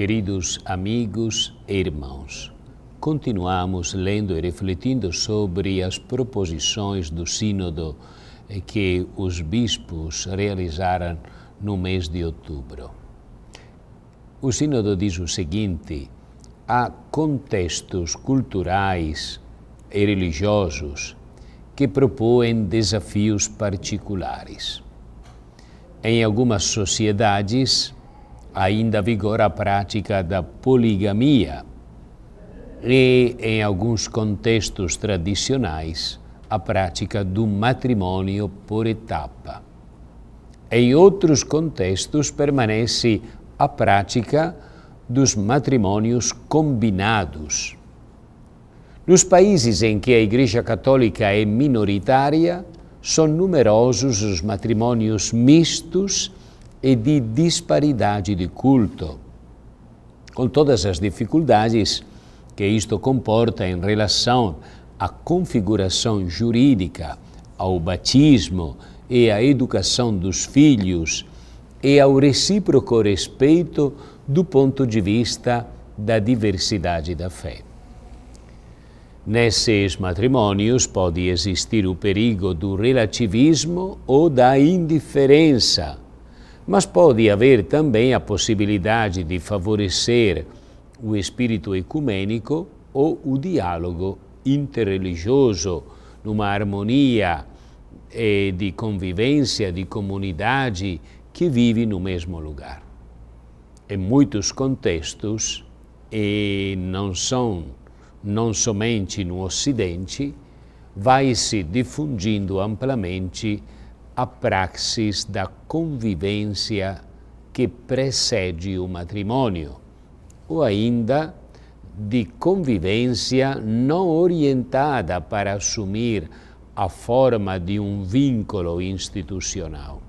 Queridos amigos e irmãos, continuamos lendo e refletindo sobre as proposições do Sínodo que os bispos realizaram no mês de outubro. O Sínodo diz o seguinte: há contextos culturais e religiosos que propõem desafios particulares. Em algumas sociedades, ainda vigora a prática da poligamia e, em alguns contextos tradicionais, a prática do matrimônio por etapa. Em outros contextos, permanece a prática dos matrimônios combinados. Nos países em que a Igreja Católica é minoritária, são numerosos os matrimônios mistos e de disparidade de culto, com todas as dificuldades que isto comporta em relação à configuração jurídica, ao batismo e à educação dos filhos e ao recíproco respeito do ponto de vista da diversidade da fé. Nesses matrimônios pode existir o perigo do relativismo ou da indiferença mas pode haver também a possibilidade de favorecer o espírito ecumênico ou o diálogo interreligioso, numa harmonia e eh, de convivência, de comunidade que vive no mesmo lugar. Em muitos contextos, e não são não somente no Ocidente, vai se difundindo amplamente a praxis da convivência que precede o matrimônio, ou ainda de convivência não orientada para assumir a forma de um vínculo institucional.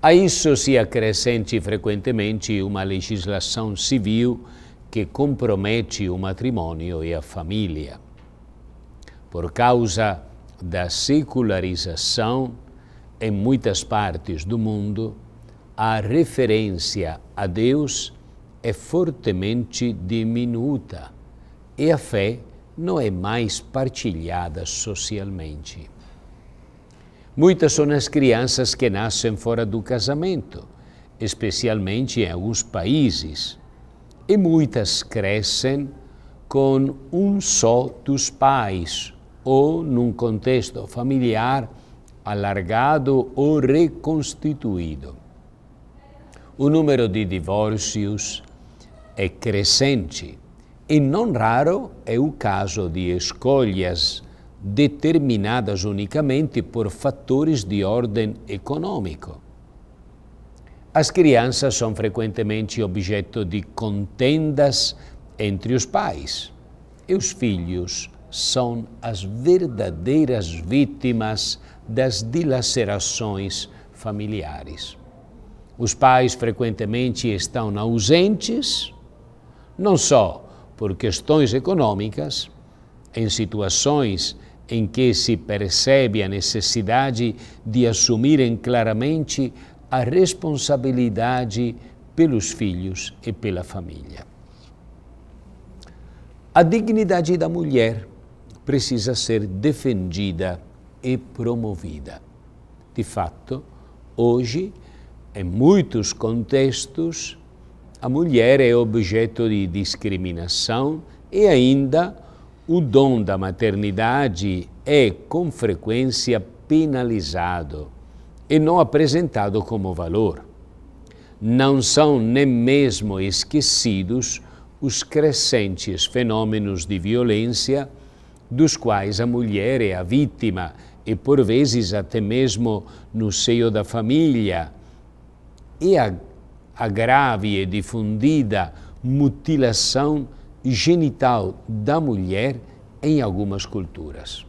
A isso se acrescente frequentemente uma legislação civil que compromete o matrimônio e a família. Por causa da secularização, em muitas partes do mundo, a referência a Deus é fortemente diminuta e a fé não é mais partilhada socialmente. Muitas são as crianças que nascem fora do casamento, especialmente em alguns países, e muitas crescem com um só dos pais ou num contexto familiar alargado ou reconstituído. O número de divórcios é crescente e não raro é o caso de escolhas determinadas unicamente por fatores de ordem econômico. As crianças são frequentemente objeto de contendas entre os pais e os filhos são as verdadeiras vítimas das dilacerações familiares. Os pais frequentemente estão ausentes, não só por questões econômicas, em situações em que se percebe a necessidade de assumirem claramente a responsabilidade pelos filhos e pela família. A dignidade da mulher precisa ser defendida e promovida. De fato, hoje, em muitos contextos, a mulher é objeto de discriminação e ainda o dom da maternidade é, com frequência, penalizado e não apresentado como valor. Não são nem mesmo esquecidos os crescentes fenômenos de violência dos quais a mulher é a vítima e por vezes até mesmo no seio da família. E é a, a grave e difundida mutilação genital da mulher em algumas culturas.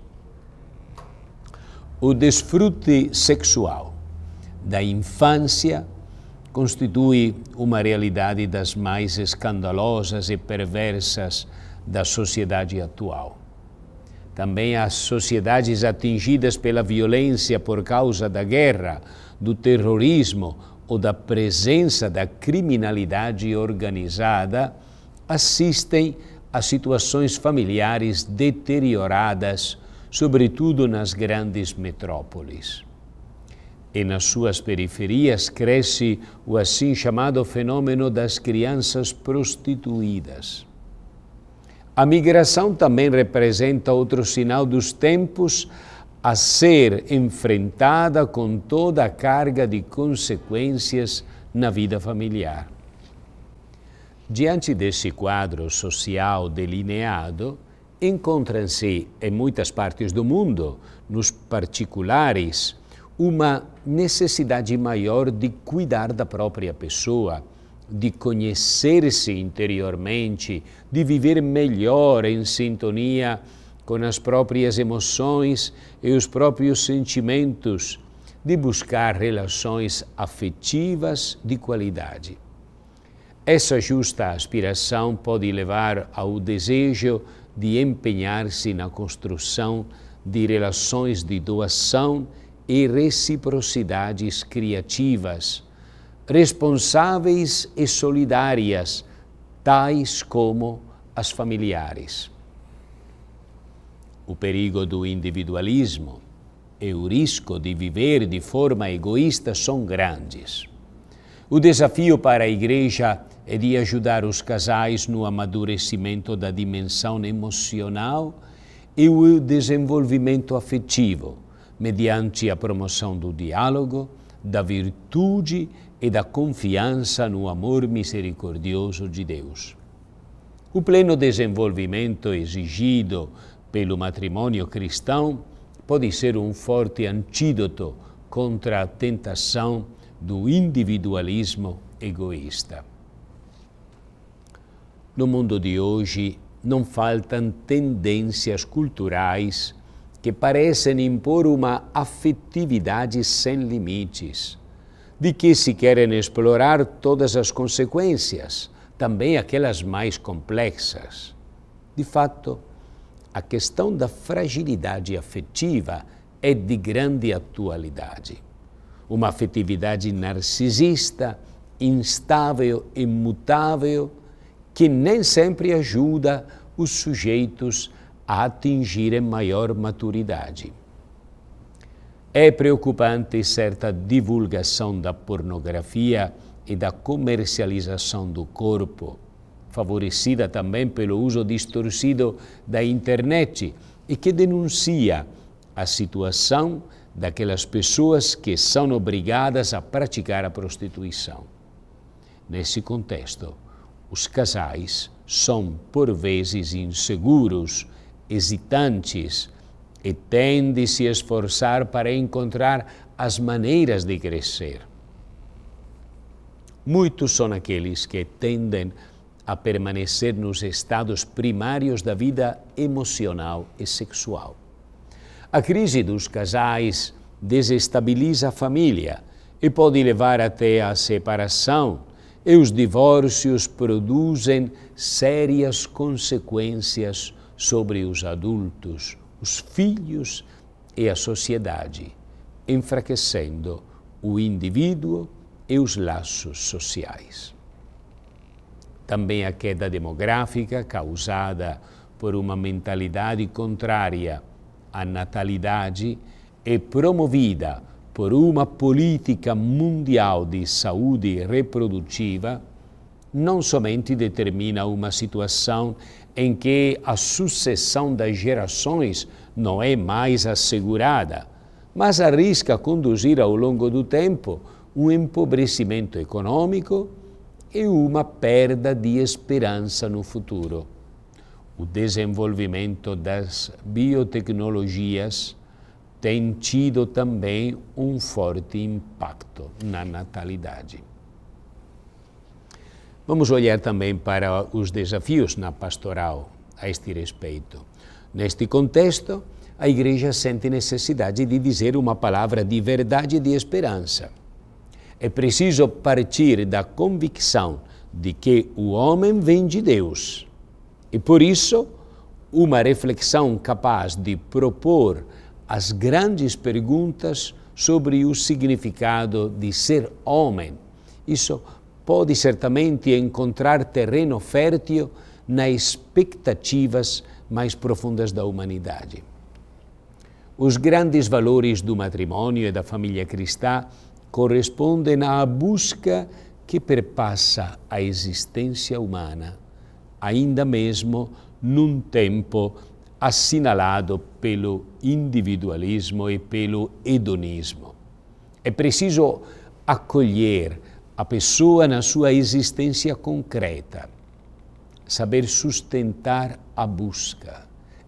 O desfrute sexual da infância constitui uma realidade das mais escandalosas e perversas da sociedade atual também as sociedades atingidas pela violência por causa da guerra, do terrorismo ou da presença da criminalidade organizada, assistem a situações familiares deterioradas, sobretudo nas grandes metrópoles. E nas suas periferias cresce o assim chamado fenômeno das crianças prostituídas. A migração também representa outro sinal dos tempos a ser enfrentada com toda a carga de consequências na vida familiar. Diante desse quadro social delineado, encontram-se em muitas partes do mundo, nos particulares, uma necessidade maior de cuidar da própria pessoa di se interiormente, di viver melhor em sintonia com as próprias emoções e os próprios sentimentos, de buscar relações afetivas de qualidade. Essa justa aspiração pode levar ao desejo de empenhar-se na construção de relações de doação e reciprocidades criativas responsáveis e solidárias, tais como as familiares. O perigo do individualismo e o risco de viver de forma egoísta são grandes. O desafio para a Igreja é de ajudar os casais no amadurecimento da dimensão emocional e o desenvolvimento afetivo, mediante a promoção do diálogo, da virtude e da confiança no amor misericordioso de Deus. O pleno desenvolvimento exigido pelo matrimônio cristão pode ser um forte antídoto contra a tentação do individualismo egoísta. No mundo de hoje, não faltam tendências culturais que parecem impor uma afetividade sem limites de que se querem explorar todas as consequências, também aquelas mais complexas. De fato, a questão da fragilidade afetiva é de grande atualidade. Uma afetividade narcisista, instável e mutável, que nem sempre ajuda os sujeitos a atingirem maior maturidade. É preocupante certa divulgação da pornografia e da comercialização do corpo, favorecida também pelo uso distorcido da internet e que denuncia a situação daquelas pessoas que são obrigadas a praticar a prostituição. Nesse contexto, os casais são por vezes inseguros, hesitantes, e tem de se esforçar para encontrar as maneiras de crescer. Muitos são aqueles que tendem a permanecer nos estados primários da vida emocional e sexual. A crise dos casais desestabiliza a família e pode levar até à separação, e os divórcios produzem sérias consequências sobre os adultos os filhos e a sociedade, enfraquecendo o indivíduo e os laços sociais. Também a queda demográfica, causada por uma mentalidade contrária à natalidade, e é promovida por uma política mundial de saúde reprodutiva não somente determina uma situação em que a sucessão das gerações não é mais assegurada, mas arrisca conduzir ao longo do tempo um empobrecimento econômico e uma perda de esperança no futuro. O desenvolvimento das biotecnologias tem tido também um forte impacto na natalidade. Vamos olhar também para os desafios na pastoral a este respeito. Neste contexto, a Igreja sente necessidade de dizer uma palavra de verdade e de esperança. É preciso partir da convicção de que o homem vem de Deus. E por isso, uma reflexão capaz de propor as grandes perguntas sobre o significado de ser homem. Isso pode certamente encontrar terreno fértil nas expectativas mais profundas da humanidade. Os grandes valores do matrimônio e da família cristã correspondem à busca que perpassa a existência humana, ainda mesmo num tempo assinalado pelo individualismo e pelo hedonismo. É preciso acolher a pessoa na sua existência concreta. Saber sustentar a busca,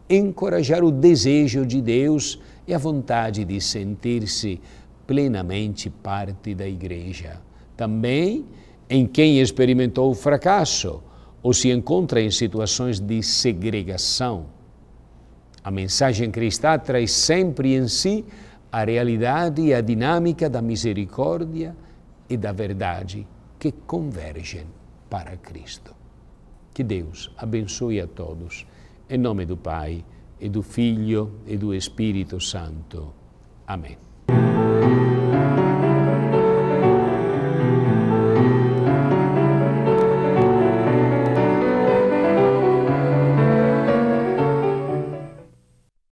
encorajar o desejo de Deus e a vontade de sentir-se plenamente parte da igreja. Também em quem experimentou o fracasso ou se encontra em situações de segregação. A mensagem cristã traz sempre em si a realidade e a dinâmica da misericórdia, e da verdade que convergem para Cristo. Que Deus abençoe a todos, em nome do Pai, e do Filho e do Espírito Santo. Amém.